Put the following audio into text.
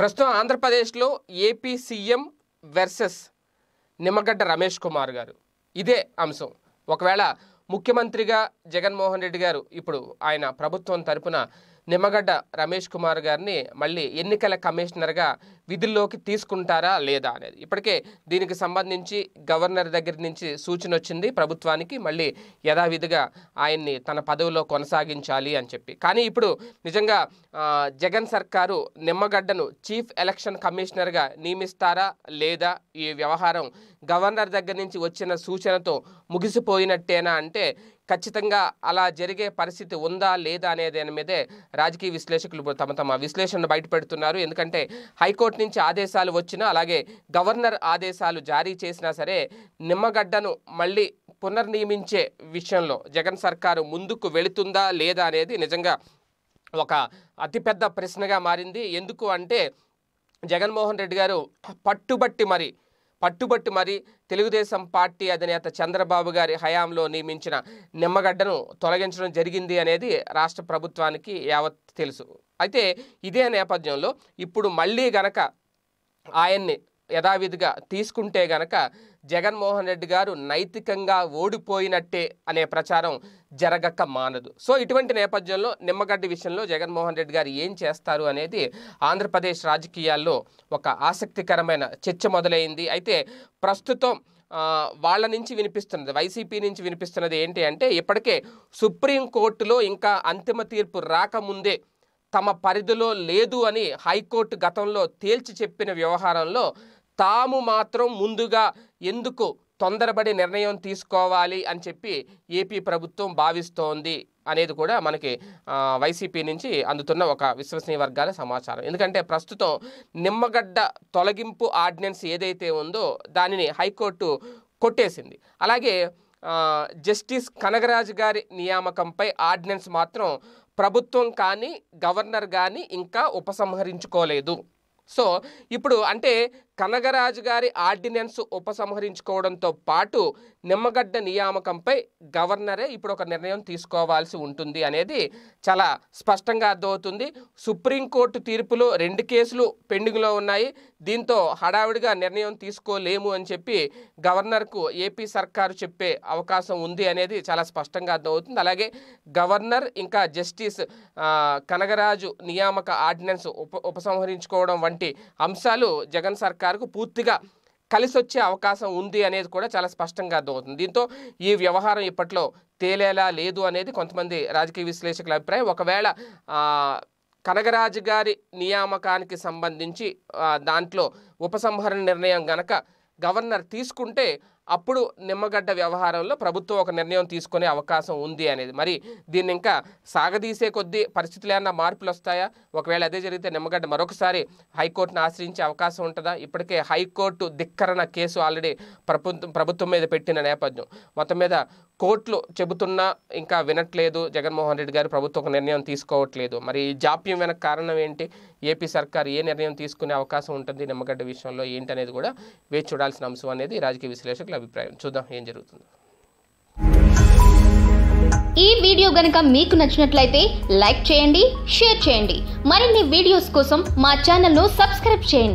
ప్రస్తుతం ఆంధ్రప్రదేశ్లో AP CM versus Nimmagadda Ramesh Kumar garu ఇదే అంశం ఒకవేళ ముఖ్యమంత్రిగా జగన్మోహన్ రెడ్డి గారు ఇప్పుడు ఆయన ప్రభుత్వం తరపున నిమ్మగడ్డ రమేష్ కుమార్ గారిని మళ్ళీ ఎన్నికల కమిషనర్గా విధుల్లోకి తీసుకుంటారా లేదా అనేది ఇప్పటికే దీనికి సంబంధించి గవర్నర్ దగ్గర నుంచి సూచన వచ్చింది ప్రభుత్వానికి మళ్ళీ యథావిధిగా ఆయన్ని తన పదవిలో కొనసాగించాలి అని చెప్పి కానీ ఇప్పుడు నిజంగా జగన్ సర్కారు నిమ్మగడ్డను చీఫ్ ఎలక్షన్ కమిషనర్గా నియమిస్తారా లేదా ఈ వ్యవహారం గవర్నర్ దగ్గర నుంచి వచ్చిన సూచనతో ముగిసిపోయినట్టేనా అంటే ఖచ్చితంగా అలా జరిగే పరిస్థితి ఉందా లేదా అనే దాని మీదే రాజకీయ విశ్లేషకులు తమ తమ విశ్లేషణను బయటపెడుతున్నారు ఎందుకంటే హైకోర్టు నుంచి ఆదేశాలు వచ్చినా అలాగే గవర్నర్ ఆదేశాలు జారీ చేసినా సరే నిమ్మగడ్డను మళ్ళీ పునర్నియమించే విషయంలో జగన్ సర్కారు ముందుకు వెళుతుందా లేదా అనేది నిజంగా ఒక అతిపెద్ద ప్రశ్నగా మారింది ఎందుకు అంటే జగన్మోహన్ రెడ్డి గారు పట్టుబట్టి మరి పట్టుబట్టి మరి తెలుగుదేశం పార్టీ అధినేత చంద్రబాబు గారి హయాంలో నియమించిన నిమ్మగడ్డను తొలగించడం జరిగింది అనేది రాష్ట్ర ప్రభుత్వానికి యావత్ తెలుసు అయితే ఇదే నేపథ్యంలో ఇప్పుడు మళ్ళీ గనక ఆయన్ని యథావిధిగా తీసుకుంటే గనక జగన్మోహన్ రెడ్డి గారు నైతికంగా ఓడిపోయినట్టే అనే ప్రచారం జరగక మానదు సో ఇటువంటి నేపథ్యంలో నిమ్మగడ్డ విషయంలో జగన్మోహన్ రెడ్డి గారు ఏం చేస్తారు అనేది ఆంధ్రప్రదేశ్ రాజకీయాల్లో ఒక ఆసక్తికరమైన చర్చ మొదలైంది అయితే ప్రస్తుతం వాళ్ళ నుంచి వినిపిస్తున్నది వైసీపీ నుంచి వినిపిస్తున్నది ఏంటి అంటే ఇప్పటికే సుప్రీంకోర్టులో ఇంకా అంతిమ తీర్పు రాకముందే తమ పరిధిలో లేదు అని హైకోర్టు గతంలో తేల్చి చెప్పిన వ్యవహారంలో తాము మాత్రం ముందుగా ఎందుకు తొందరపడి నిర్ణయం తీసుకోవాలి అని చెప్పి ఏపీ ప్రభుత్వం భావిస్తోంది అనేది కూడా మనకి వైసీపీ నుంచి అందుతున్న ఒక విశ్వసనీయ వర్గాల సమాచారం ఎందుకంటే ప్రస్తుతం నిమ్మగడ్డ తొలగింపు ఆర్డినెన్స్ ఏదైతే ఉందో దానిని హైకోర్టు కొట్టేసింది అలాగే జస్టిస్ కనగరాజు గారి నియామకంపై ఆర్డినెన్స్ మాత్రం ప్రభుత్వం కానీ గవర్నర్ కానీ ఇంకా ఉపసంహరించుకోలేదు సో ఇప్పుడు అంటే కనగరాజు గారి ఆర్డినెన్స్ ఉపసంహరించుకోవడంతో పాటు నిమ్మగడ్డ నియామకంపై గవర్నరే ఇప్పుడు ఒక నిర్ణయం తీసుకోవాల్సి ఉంటుంది అనేది చాలా స్పష్టంగా అర్థమవుతుంది సుప్రీంకోర్టు తీర్పులో రెండు కేసులు పెండింగ్లో ఉన్నాయి దీంతో హడావిడిగా నిర్ణయం తీసుకోలేము అని చెప్పి గవర్నర్కు ఏపీ సర్కారు చెప్పే అవకాశం ఉంది అనేది చాలా స్పష్టంగా అర్థమవుతుంది అలాగే గవర్నర్ ఇంకా జస్టిస్ కనగరాజు నియామక ఆర్డినెన్స్ ఉప ఉపసంహరించుకోవడం వంటి అనేటువంటి అంశాలు జగన్ సర్కార్కు పూర్తిగా కలిసి వచ్చే అవకాశం ఉంది అనేది కూడా చాలా స్పష్టంగా అర్థమవుతుంది దీంతో ఈ వ్యవహారం ఇప్పట్లో తేలేలా లేదు అనేది కొంతమంది రాజకీయ విశ్లేషకుల అభిప్రాయం ఒకవేళ కనగరాజు గారి నియామకానికి సంబంధించి దాంట్లో ఉపసంహరణ నిర్ణయం గనక గవర్నర్ తీసుకుంటే అప్పుడు నిమ్మగడ్డ వ్యవహారంలో ప్రభుత్వం ఒక నిర్ణయం తీసుకునే అవకాశం ఉంది అనేది మరి దీన్ని ఇంకా సాగదీసే కొద్దీ పరిస్థితులు ఏమన్నా మార్పులు వస్తాయా ఒకవేళ అదే జరిగితే నిమ్మగడ్డ మరొకసారి హైకోర్టును ఆశ్రయించే అవకాశం ఉంటుందా ఇప్పటికే హైకోర్టు ధిక్కరణ కేసు ఆల్రెడీ ప్రభుత్వం ప్రభుత్వం మీద పెట్టిన నేపథ్యం మొత్తం మీద కోర్టులు చెబుతున్నా ఇంకా వినట్లేదు జగన్మోహన్ రెడ్డి గారు ప్రభుత్వం ఒక నిర్ణయం తీసుకోవట్లేదు మరి జాప్యం వెనక కారణం ఏంటి ఏపీ సర్కార్ ఏ నిర్ణయం తీసుకునే అవకాశం ఉంటుంది నిమ్మగడ్డ విషయంలో ఏంటనేది కూడా వేచి చూడాల్సిన అంశం అనేది రాజకీయ విశ్లేషకుల అభిప్రాయం చూద్దాం ఏం జరుగుతుంది ఈ వీడియో గనక మీకు నచ్చినట్లయితే లైక్ చేయండి షేర్ చేయండి మరిన్ని వీడియోస్ కోసం మా ఛానల్ను సబ్స్క్రైబ్ చేయండి